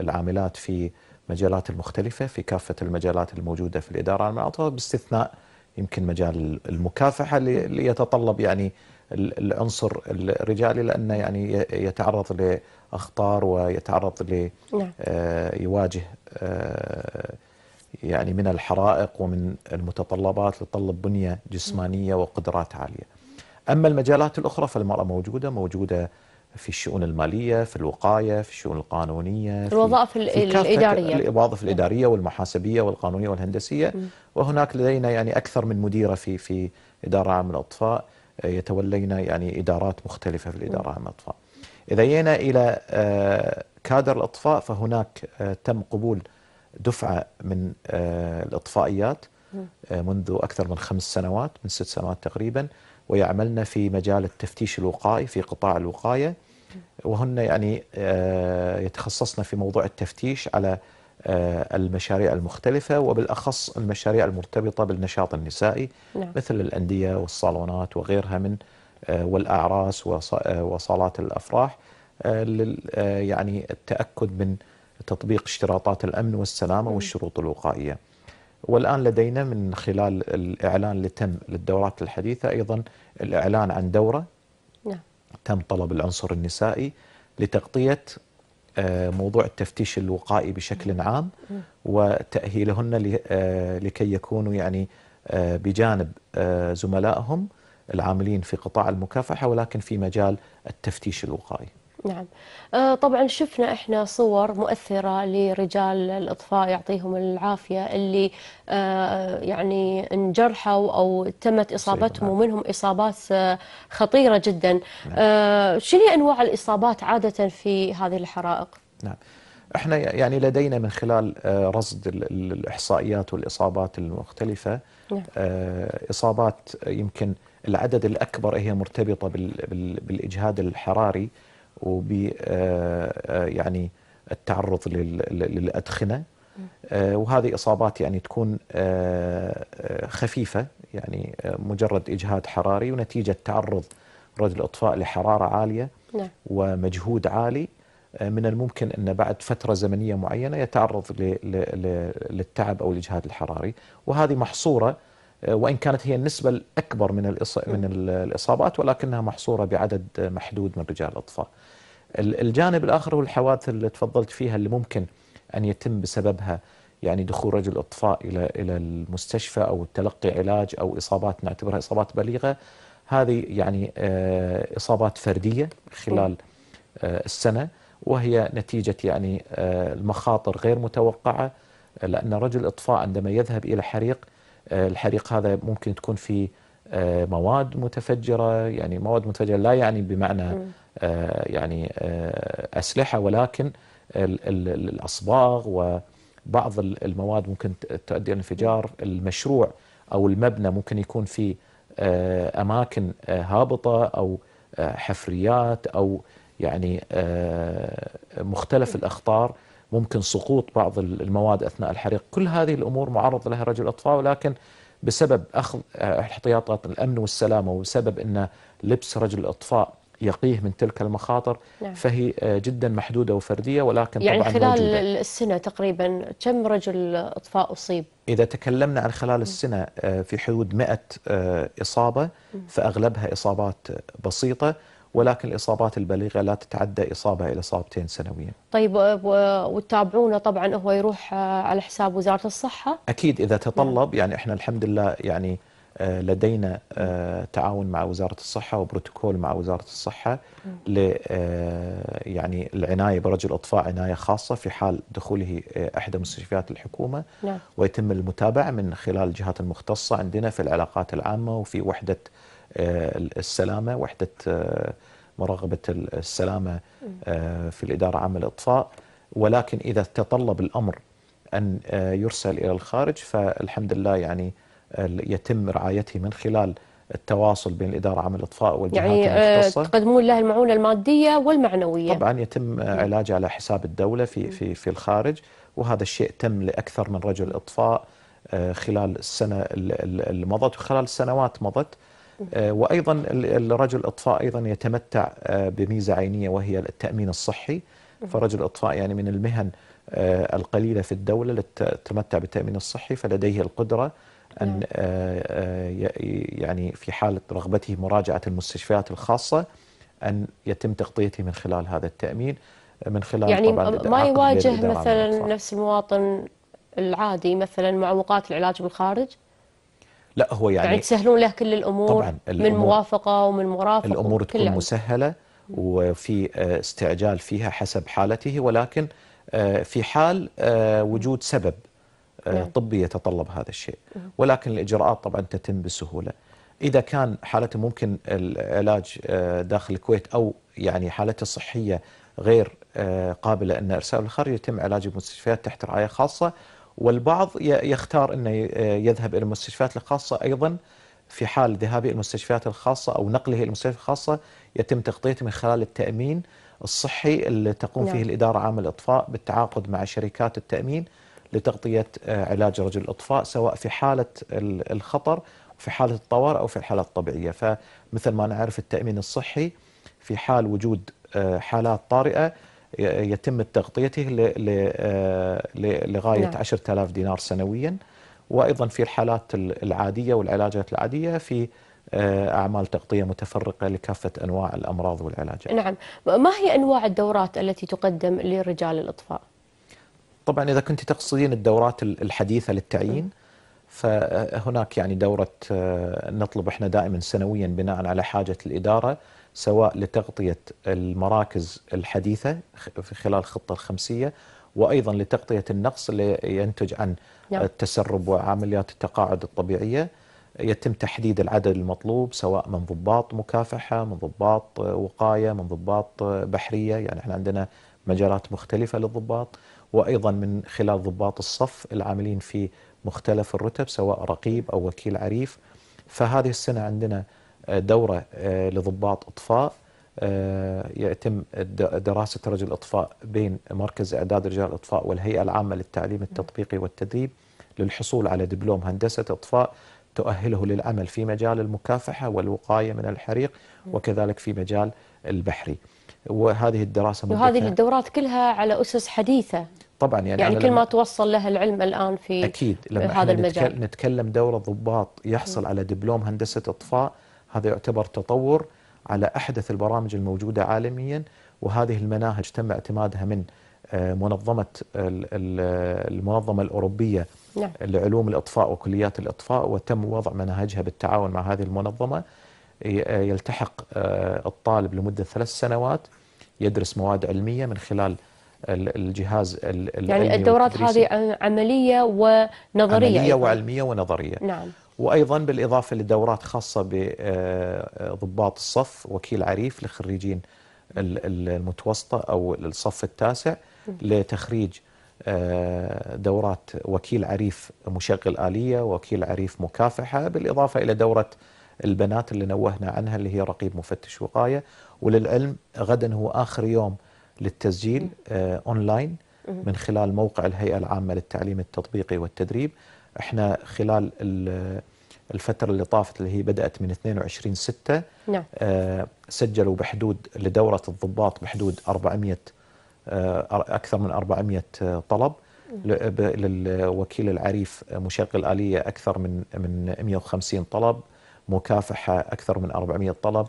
العاملات في مجالات المختلفه في كافه المجالات الموجوده في الاداره المعطى باستثناء يمكن مجال المكافحه اللي يتطلب يعني العنصر الرجالي لانه يعني يتعرض لاخطار ويتعرض ل نعم. آه، يواجه آه، يعني من الحرائق ومن المتطلبات تتطلب بنية جسمانية وقدرات عالية أما المجالات الأخرى فالمرأة موجودة موجودة في الشؤون المالية في الوقاية في الشؤون القانونية في الوظائف في الإدارية الوظائف الإدارية والمحاسبية والقانونية والهندسية وهناك لدينا يعني أكثر من مديرة في في إدارة عام الأطفاء يتولين يعني إدارات مختلفة في الإدارة عام الأطفاء إذا جينا إلى آه، كادر الأطفاء فهناك آه، تم قبول دفعة من آه، الإطفائيات آه، منذ أكثر من خمس سنوات من ست سنوات تقريبا ويعملن في مجال التفتيش الوقائي في قطاع الوقاية وهن يعني آه، يتخصصن في موضوع التفتيش على المشاريع المختلفة وبالأخص المشاريع المرتبطة بالنشاط النسائي نعم. مثل الأندية والصالونات وغيرها من والأعراس وصالات الأفراح يعني التأكد من تطبيق اشتراطات الأمن والسلامة والشروط الوقائية والآن لدينا من خلال الإعلان اللي تم للدورات الحديثة أيضا الإعلان عن دورة نعم. تم طلب العنصر النسائي لتغطية آه، موضوع التفتيش الوقائي بشكل عام وتأهيلهن آه، لكي يكونوا يعني آه، بجانب زملائهم العاملين في قطاع المكافحة ولكن في مجال التفتيش الوقائي نعم آه، طبعا شفنا احنا صور مؤثرة لرجال الإطفاء يعطيهم العافية اللي آه، يعني انجرحوا أو تمت إصابتهم ومنهم إصابات آه، خطيرة جدا نعم. شنو أنواع الإصابات عادة في هذه الحرائق؟ نعم احنا يعني لدينا من خلال رصد الإحصائيات والإصابات المختلفة نعم. إصابات يمكن العدد الأكبر هي مرتبطة بالإجهاد الحراري وب آه، آه، يعني التعرض للادخنه آه، وهذه اصابات يعني تكون خفيفه يعني مجرد اجهاد حراري ونتيجه تعرض رجل الاطفاء لحراره عاليه نعم. ومجهود عالي من الممكن أن بعد فترة زمنية معينة يتعرض للتعب أو الإجهاد الحراري وهذه محصورة آه، وان كانت هي النسبه الاكبر من نعم. من الاصابات ولكنها محصوره بعدد محدود من رجال الاطفاء. الجانب الاخر هو الحوادث اللي تفضلت فيها اللي ممكن ان يتم بسببها يعني دخول رجل اطفاء الى الى المستشفى او تلقي علاج او اصابات نعتبرها اصابات بليغه هذه يعني آه، اصابات فرديه خلال نعم. آه، السنه وهي نتيجه يعني المخاطر غير متوقعه لان رجل اطفاء عندما يذهب الى حريق آه، الحريق هذا ممكن تكون في آه، مواد متفجرة يعني مواد متفجرة لا يعني بمعنى آه، يعني أسلحة ولكن الأصباغ وبعض المواد ممكن تؤدي إلى انفجار المشروع أو المبنى ممكن يكون في اماكن هابطه او حفريات او يعني مختلف الاخطار ممكن سقوط بعض المواد أثناء الحريق كل هذه الأمور معرض لها رجل الإطفاء ولكن بسبب أخذ آه، احتياطات الأمن والسلامة وبسبب أن لبس رجل الإطفاء يقيه من تلك المخاطر نعم. فهي آه، جدا محدودة وفردية ولكن يعني طبعا خلال موجودة. السنة تقريبا كم رجل إطفاء أصيب؟ إذا تكلمنا عن خلال السنة آه، في حدود 100 إصابة فأغلبها إصابات بسيطة ولكن الإصابات البليغة لا تتعدى إصابة إلى إصابتين سنويا طيب وتتابعونه طبعا هو يروح آه، على حساب وزارة الصحة أكيد إذا نعم. تطلب يعني إحنا الحمد لله يعني آه، لدينا آه، تعاون مع وزارة الصحة وبروتوكول مع وزارة الصحة ل يعني العناية برجل الإطفاء عناية خاصة في حال دخوله إحدى مستشفيات الحكومة نعم. ويتم المتابعة من خلال الجهات المختصة عندنا في العلاقات العامة وفي وحدة آه، السلامه وحده آه، مراقبه السلامه آه، في الاداره العامه للاطفاء ولكن اذا تطلب الامر ان يرسل الى الخارج فالحمد لله يعني يتم رعايته من خلال التواصل بين الاداره العامه للاطفاء والجهات يعني المختصه تقدمون له المعونه الماديه والمعنويه طبعا يتم علاجه على حساب الدوله في في في الخارج وهذا الشيء تم لاكثر من رجل اطفاء خلال السنه اللي مضت وخلال سنوات مضت آه، وايضا الرجل الاطفاء ايضا يتمتع آه، بميزه عينيه وهي التامين الصحي فرجل الاطفاء يعني من المهن آه، القليله في الدوله التي تتمتع بالتامين الصحي فلديه القدره ان نعم. يعني في حاله رغبته مراجعه المستشفيات الخاصه ان يتم تغطيته من خلال هذا التامين من خلال يعني ما يواجه مثلا نفس المواطن العادي مثلا معوقات العلاج بالخارج لا هو يعني يعني تسهلون له كل الامور طبعا الأمور من موافقه ومن مرافقه الامور تكون كلها. مسهله وفي آه، استعجال فيها حسب حالته ولكن آه، في حال آه، وجود سبب نعم. طبي يتطلب هذا الشيء نعم. ولكن الاجراءات طبعا تتم بسهوله اذا كان حالته ممكن العلاج داخل الكويت او يعني حالته الصحيه غير قابله ان ارساله للخارج يتم علاجه بمستشفيات تحت رعايه خاصه والبعض يختار أنه يذهب إلى المستشفيات الخاصة أيضا في حال ذهابه إلى المستشفيات الخاصة أو نقله إلى المستشفيات الخاصة يتم تغطيته من خلال التأمين الصحي اللي تقوم فيه نعم. الإدارة عامة الإطفاء بالتعاقد مع شركات التأمين لتغطية آه، علاج رجل الإطفاء سواء في حالة الخطر في حالة الطوارئ أو في الحالات الطبيعية فمثل ما نعرف التأمين الصحي في حال وجود آه، حالات طارئة يتم تغطيته آه، لغاية نعم. 10000 دينار سنويا وأيضا في الحالات العادية والعلاجات العادية في آه، أعمال تغطية متفرقة لكافة أنواع الأمراض والعلاجات نعم ما هي أنواع الدورات التي تقدم لرجال الإطفاء؟ طبعا إذا كنت تقصدين الدورات الحديثة للتعيين فهناك آه، يعني دورة نطلب احنا دائما سنويا بناء على حاجة الإدارة سواء لتغطية المراكز الحديثة في خلال الخطة الخمسية وأيضا لتغطية النقص اللي ينتج عن نعم. التسرب وعمليات التقاعد الطبيعية يتم تحديد العدد المطلوب سواء من ضباط مكافحة من ضباط وقاية من ضباط بحرية يعني احنا عندنا مجالات مختلفة للضباط وأيضا من خلال ضباط الصف العاملين في مختلف الرتب سواء رقيب أو وكيل عريف فهذه السنة عندنا آه، دوره آه، لضباط اطفاء آه، يتم دراسه رجل الاطفاء بين مركز اعداد رجال الاطفاء والهيئه العامه للتعليم التطبيقي والتدريب للحصول على دبلوم هندسه اطفاء تؤهله للعمل في مجال المكافحه والوقايه من الحريق وكذلك في مجال البحري. وهذه الدراسه وهذه الدورات كلها على اسس حديثه طبعا يعني, يعني كل ما توصل لها العلم الان في اكيد لما هذا المجال نتكلم دوره ضباط يحصل على دبلوم هندسه اطفاء هذا يعتبر تطور على أحدث البرامج الموجودة عالميا وهذه المناهج تم اعتمادها من آه، منظمة المنظمة الأوروبية نعم. لعلوم الإطفاء وكليات الإطفاء وتم وضع مناهجها بالتعاون مع هذه المنظمة آه، يلتحق آه، الطالب لمدة ثلاث سنوات يدرس مواد علمية من خلال الجهاز يعني الدورات هذه عملية ونظرية عملية وعلمية ونظرية نعم وايضا بالاضافه لدورات خاصه بضباط آه، آه، الصف وكيل عريف لخريجين المتوسطه او الصف التاسع لتخريج آه، دورات وكيل عريف مشغل آلية وكيل عريف مكافحة بالإضافة إلى دورة البنات اللي نوهنا عنها اللي هي رقيب مفتش وقاية وللعلم غدا هو آخر يوم للتسجيل أونلاين من خلال موقع الهيئة العامة للتعليم التطبيقي والتدريب احنا خلال الفترة اللي طافت اللي هي بدأت من 22 6 نعم. آه سجلوا بحدود لدورة الضباط بحدود 400 آه أكثر من 400 آه، طلب نعم. للوكيل العريف مشغل الآلية أكثر من من 150 طلب مكافحة أكثر من 400 طلب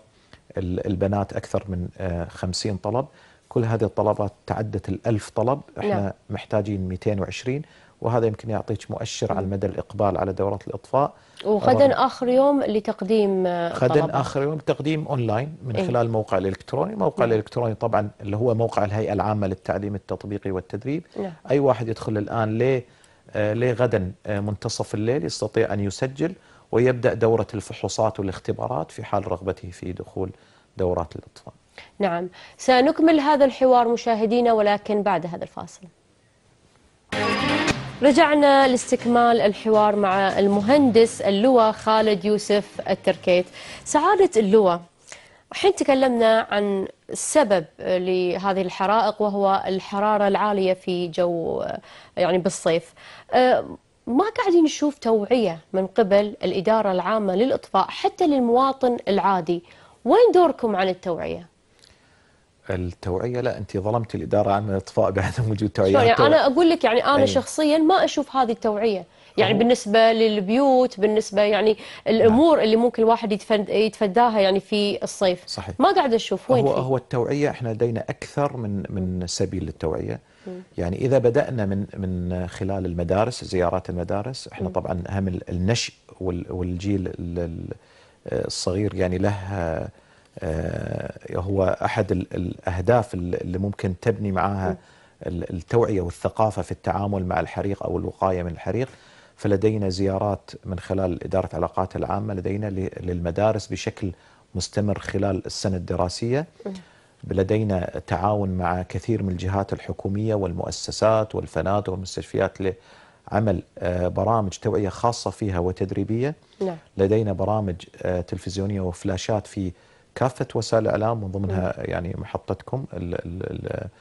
البنات أكثر من 50 آه، طلب كل هذه الطلبات تعدت الألف طلب احنا نعم. محتاجين 220 وهذا يمكن يعطيك مؤشر على مدى الإقبال على دورات الإطفاء وغدا آخر يوم لتقديم آه، غدا آخر يوم تقديم أونلاين من إيه؟ خلال الموقع الإلكتروني الموقع نعم. الإلكتروني طبعا اللي هو موقع الهيئة العامة للتعليم التطبيقي والتدريب نعم. أي واحد يدخل الآن ل آه، لغدا آه، منتصف الليل يستطيع أن يسجل ويبدأ دورة الفحوصات والاختبارات في حال رغبته في دخول دورات الإطفاء نعم سنكمل هذا الحوار مشاهدينا ولكن بعد هذا الفاصل رجعنا لاستكمال الحوار مع المهندس اللواء خالد يوسف التركيت سعادة اللواء حين تكلمنا عن السبب لهذه الحرائق وهو الحرارة العالية في جو يعني بالصيف أه، ما قاعدين نشوف توعية من قبل الإدارة العامة للإطفاء حتى للمواطن العادي وين دوركم عن التوعية؟ التوعيه لا انت ظلمت الاداره عن الاطفاء بعدم وجود توعيه يعني انا اقول لك يعني انا أي. شخصيا ما اشوف هذه التوعيه يعني أوه. بالنسبه للبيوت بالنسبه يعني الامور نعم. اللي ممكن الواحد يتفداها يعني في الصيف صحيح. ما قاعد اشوف وين هو فيه؟ هو التوعيه احنا لدينا اكثر من من سبيل للتوعيه م. يعني اذا بدانا من من خلال المدارس زيارات المدارس احنا م. طبعا اهم النشء والجيل الصغير يعني له آه، هو احد الاهداف اللي ممكن تبني معها التوعيه والثقافه في التعامل مع الحريق او الوقايه من الحريق فلدينا زيارات من خلال اداره العلاقات العامه لدينا للمدارس بشكل مستمر خلال السنه الدراسيه لدينا تعاون مع كثير من الجهات الحكوميه والمؤسسات والفنادق والمستشفيات لعمل آه، برامج توعية خاصة فيها وتدريبية نعم. لدينا برامج آه، تلفزيونية وفلاشات في كافه وسائل الاعلام من ضمنها يعني محطتكم الـ الـ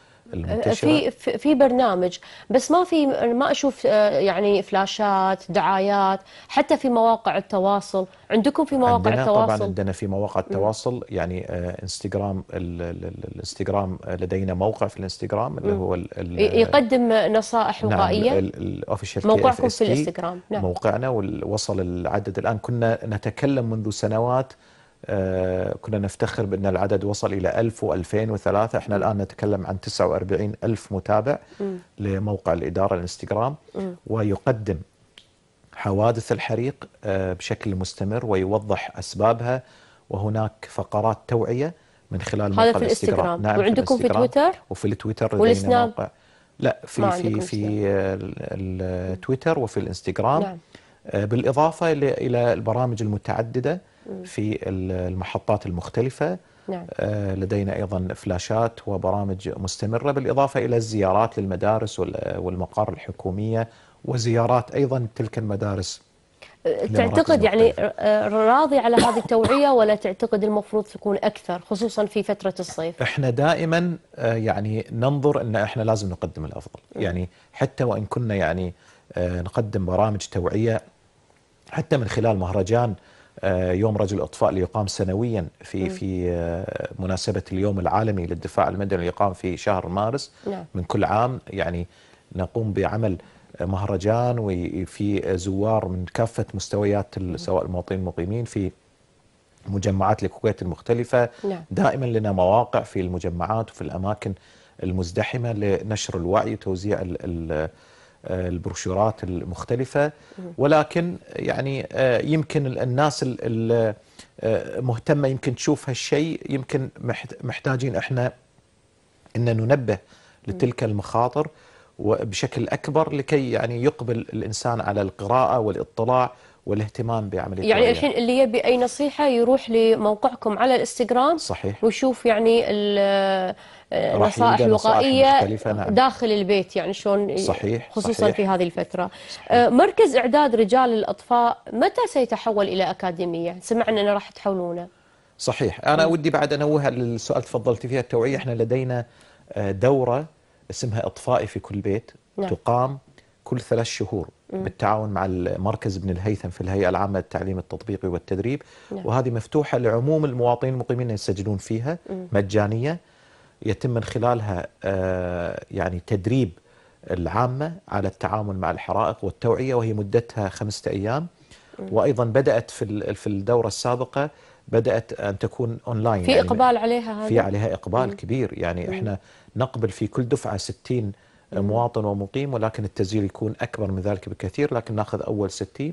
في في برنامج بس ما في ما اشوف آه، يعني فلاشات دعايات حتى في مواقع التواصل عندكم في مواقع عندنا التواصل طبعا عندنا في مواقع التواصل يعني آه، انستغرام الانستغرام آه، لدينا موقع في الانستغرام اللي هو الـ الـ يقدم نصائح نعم، وقائيه نعم الاوفيشال موقعكم في الانستغرام نعم موقعنا ووصل العدد الان كنا نتكلم منذ سنوات آه، كنا نفتخر بأن العدد وصل إلى 1000 و2003 إحنا الآن نتكلم عن وأربعين ألف متابع م. لموقع الإدارة الانستغرام م. ويقدم حوادث الحريق آه، بشكل مستمر ويوضح أسبابها وهناك فقرات توعية من خلال موقع هذا في الانستغرام نعم وعندكم طيب، في, في تويتر وفي التويتر لدينا موقع لا في في في التويتر وفي الانستغرام نعم. آه، بالإضافة إلى البرامج المتعددة في المحطات المختلفة نعم. آه، لدينا أيضا فلاشات وبرامج مستمرة بالإضافة إلى الزيارات للمدارس والمقار الحكومية وزيارات أيضا تلك المدارس أه، تعتقد يعني أه، راضي على هذه التوعية ولا تعتقد المفروض تكون أكثر خصوصا في فترة الصيف إحنا دائما يعني ننظر أن إحنا لازم نقدم الأفضل يعني حتى وإن كنا يعني نقدم برامج توعية حتى من خلال مهرجان آه، يوم رجل الاطفاء ليقام سنويا في نعم. في آه، مناسبه اليوم العالمي للدفاع المدني اللي يقام في شهر مارس نعم. من كل عام يعني نقوم بعمل مهرجان وفي زوار من كافه مستويات نعم. سواء المواطنين المقيمين في مجمعات الكويت المختلفه نعم. دائما لنا مواقع في المجمعات وفي الاماكن المزدحمه لنشر الوعي وتوزيع ال البروشورات المختلفة ولكن يعني آه، يمكن الناس المهتمة آه، يمكن تشوف هالشيء يمكن محتاجين احنا ان ننبه لتلك المخاطر وبشكل اكبر لكي يعني يقبل الانسان على القراءه والاطلاع والاهتمام بعمليه يعني الحين اللي يبي اي نصيحه يروح لموقعكم على الانستغرام صحيح ويشوف يعني النصائح الوقائيه نعم. داخل البيت يعني شلون صحيح خصوصا صحيح. في هذه الفتره صحيح. آه، مركز اعداد رجال الاطفاء متى سيتحول الى اكاديميه سمعنا انه راح تحولونه صحيح انا م. ودي بعد انوه للسؤال تفضلتي فيها التوعيه احنا لدينا آه، دوره اسمها اطفائي في كل بيت نعم. تقام كل ثلاث شهور بالتعاون مع المركز ابن الهيثم في الهيئة العامة للتعليم التطبيقي والتدريب نعم. وهذه مفتوحة لعموم المواطنين المقيمين يسجلون فيها مجانية يتم من خلالها آه، يعني تدريب العامة على التعامل مع الحرائق والتوعية وهي مدتها خمسة أيام وأيضا بدأت في في الدورة السابقة بدأت أن تكون أونلاين في يعني إقبال عليها هذا؟ في عليها إقبال كبير يعني إحنا نقبل في كل دفعة 60 مواطن ومقيم ولكن التسجيل يكون اكبر من ذلك بكثير لكن ناخذ اول 60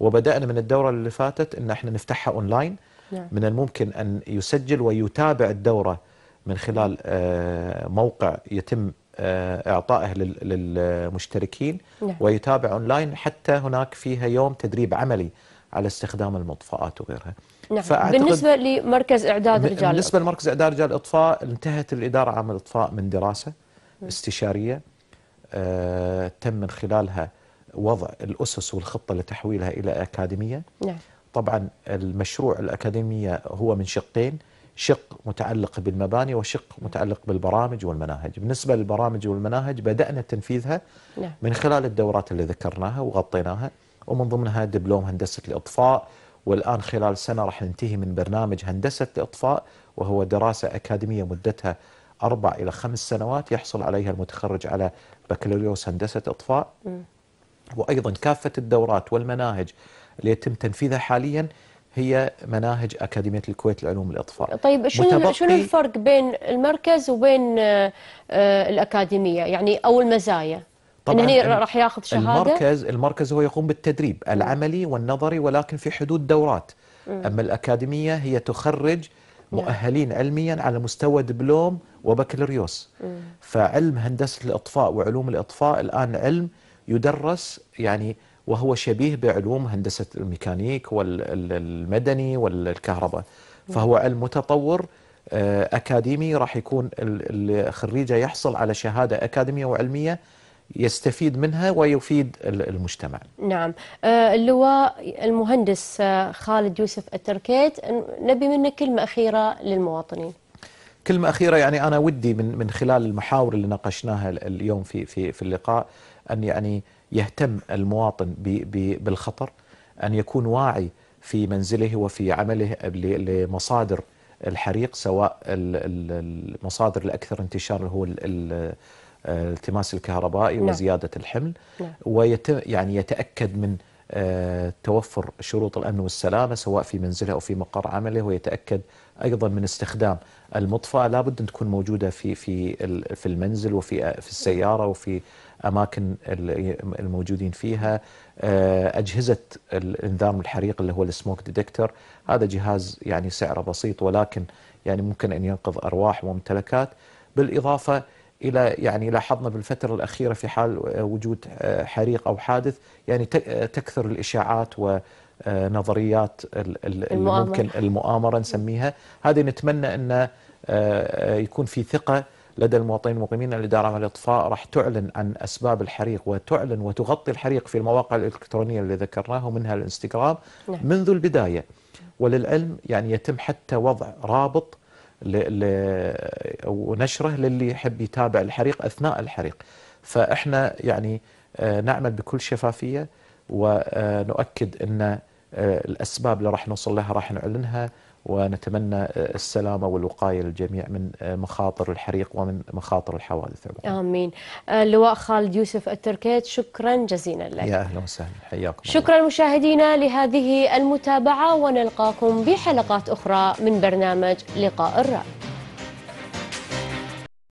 وبدانا من الدوره اللي فاتت ان احنا نفتحها اونلاين نعم. من الممكن ان يسجل ويتابع الدوره من خلال آه، موقع يتم آه، اعطائه للمشتركين نعم. ويتابع اونلاين حتى هناك فيها يوم تدريب عملي على استخدام المطفئات وغيرها نعم. بالنسبة لمركز إعداد رجال بالنسبة لمركز إعداد رجال الإطفاء انتهت الإدارة عام الإطفاء من دراسة استشارية آه، تم من خلالها وضع الأسس والخطة لتحويلها إلى أكاديمية نعم. طبعا المشروع الأكاديمية هو من شقين شق متعلق بالمباني وشق متعلق بالبرامج والمناهج بالنسبة للبرامج والمناهج بدأنا تنفيذها نعم. من خلال الدورات اللي ذكرناها وغطيناها ومن ضمنها دبلوم هندسة الإطفاء والآن خلال سنة راح ننتهي من برنامج هندسة الإطفاء وهو دراسة أكاديمية مدتها أربع إلى خمس سنوات يحصل عليها المتخرج على بكالوريوس هندسة إطفاء وأيضا كافة الدورات والمناهج اللي يتم تنفيذها حاليا هي مناهج أكاديمية الكويت لعلوم الإطفاء طيب شنو, شو الفرق بين المركز وبين آه، آه، الأكاديمية يعني أو المزايا طبعا راح ياخذ شهاده المركز المركز هو يقوم بالتدريب العملي والنظري ولكن في حدود دورات اما الاكاديميه هي تخرج نعم. مؤهلين علميا على مستوى دبلوم وبكالوريوس فعلم هندسة الإطفاء وعلوم الإطفاء الآن علم يدرس يعني وهو شبيه بعلوم هندسة الميكانيك والمدني والكهرباء فهو علم متطور آه، أكاديمي راح يكون الخريجة يحصل على شهادة أكاديمية وعلمية يستفيد منها ويفيد المجتمع نعم آه، اللواء المهندس آه، خالد يوسف التركيت نبي منك كلمة أخيرة للمواطنين كلمة أخيرة يعني أنا ودي من من خلال المحاور اللي ناقشناها اليوم في في في اللقاء أن يعني يهتم المواطن بالخطر أن يكون واعي في منزله وفي عمله لمصادر الحريق سواء المصادر الأكثر انتشارا هو التماس الكهربائي نعم. وزيادة الحمل نعم. ويتم يعني يتأكد من آه، توفر شروط الأمن والسلامة سواء في منزله أو في مقر عمله ويتأكد أيضا من استخدام المطفأة لابد أن تكون موجودة في في في المنزل وفي آه، في السيارة نعم. وفي أماكن الموجودين فيها آه، أجهزة الإنذار من الحريق اللي هو السموك ديتكتور هذا جهاز يعني سعره بسيط ولكن يعني ممكن أن ينقذ أرواح وممتلكات بالإضافة الى يعني لاحظنا بالفتره الاخيره في حال وجود آه، حريق او حادث يعني آه، تكثر الاشاعات و نظريات المؤامرة. ممكن المؤامره نسميها هذه نتمنى ان آه، يكون في ثقه لدى المواطنين المقيمين ان الاداره الاطفاء راح تعلن عن اسباب الحريق وتعلن وتغطي الحريق في المواقع الالكترونيه اللي ذكرناها ومنها الانستغرام نعم. منذ البدايه وللعلم يعني يتم حتى وضع رابط ل... ل... ونشره للي يحب يتابع الحريق اثناء الحريق فاحنا يعني آه، نعمل بكل شفافيه ونؤكد آه، ان آه، الاسباب اللي راح نوصل لها راح نعلنها ونتمنى السلامة والوقاية للجميع من مخاطر الحريق ومن مخاطر الحوادث عموما. آمين اللواء خالد يوسف التركيت شكرا جزيلا لك يا أهلا وسهلا حياكم شكرا مشاهدينا لهذه المتابعة ونلقاكم بحلقات أخرى من برنامج لقاء الرأي